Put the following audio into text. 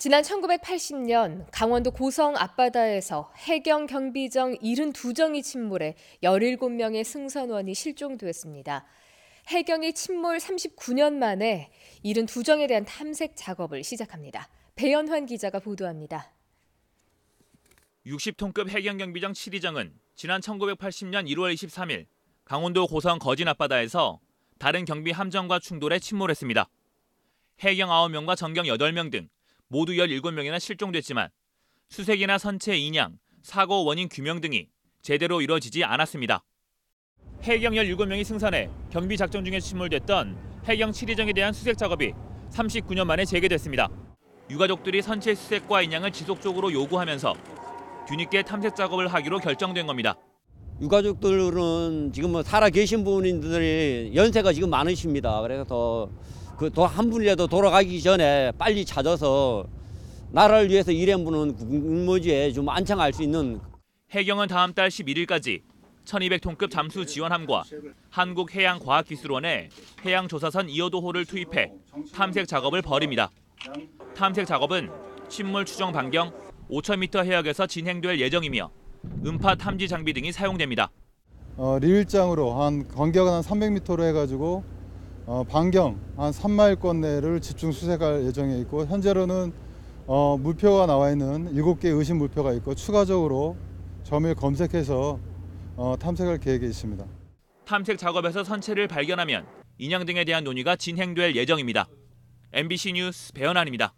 지난 1980년 강원도 고성 앞바다에서 해경 경비정 72정이 침몰해 17명의 승선원이 실종됐습니다 해경이 침몰 39년 만에 72정에 대한 탐색 작업을 시작합니다. 배연환 기자가 보도합니다. 60톤급 해경 경비정 7위정은 지난 1980년 1월 23일 강원도 고성 거진 앞바다에서 다른 경비 함정과 충돌해 침몰했습니다. 해경 9명과 전경 8명 등 모두 17명이나 실종됐지만 수색이나 선체 인양, 사고 원인 규명 등이 제대로 이뤄지지 않았습니다. 해경 17명이 승선해 경비 작전 중에 침몰됐던 해경 7위정에 대한 수색 작업이 39년 만에 재개됐습니다. 유가족들이 선체 수색과 인양을 지속적으로 요구하면서 뒤늦게 탐색 작업을 하기로 결정된 겁니다. 유가족들은 지금 뭐 살아 계신 분들이 연세가 지금 많으십니다. 그래서 그한 분이라도 돌아가기 전에 빨리 찾아서 나라를 위해서 일한 분은 국무지에 좀 안창할 수 있는 해경은 다음 달 11일까지 1200톤급 잠수 지원함과 한국해양과학기술원에 해양조사선 이어도호를 투입해 탐색 작업을 벌입니다. 탐색 작업은 침몰 추정 반경 5000m 해역에서 진행될 예정이며 음파 탐지 장비 등이 사용됩니다. 어, 리일장으로 한 간격은 한 300m로 해가지고 어, 반경 한 3마일권 내를 집중 수색할 예정에 있고 현재로는 어, 물표가 나와 있는 7개 의심 물표가 있고 추가적으로 점을 검색해서 어, 탐색할 계획에 있습니다. 탐색 작업에서 선체를 발견하면 인양 등에 대한 논의가 진행될 예정입니다. MBC 뉴스 배현안입니다.